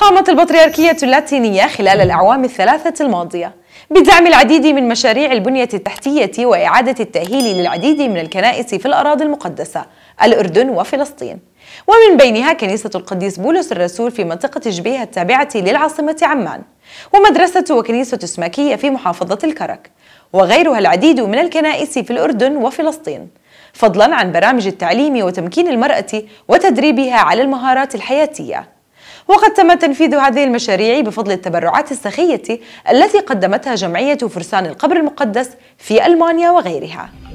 قامت البطريركية اللاتينية خلال الأعوام الثلاثة الماضية بدعم العديد من مشاريع البنية التحتية وإعادة التأهيل للعديد من الكنائس في الأراضي المقدسة الأردن وفلسطين ومن بينها كنيسة القديس بولس الرسول في منطقة جبيه التابعة للعاصمة عمان ومدرسة وكنيسة سماكية في محافظة الكرك وغيرها العديد من الكنائس في الأردن وفلسطين فضلا عن برامج التعليم وتمكين المرأة وتدريبها على المهارات الحياتية وقد تم تنفيذ هذه المشاريع بفضل التبرعات السخية التي قدمتها جمعية فرسان القبر المقدس في ألمانيا وغيرها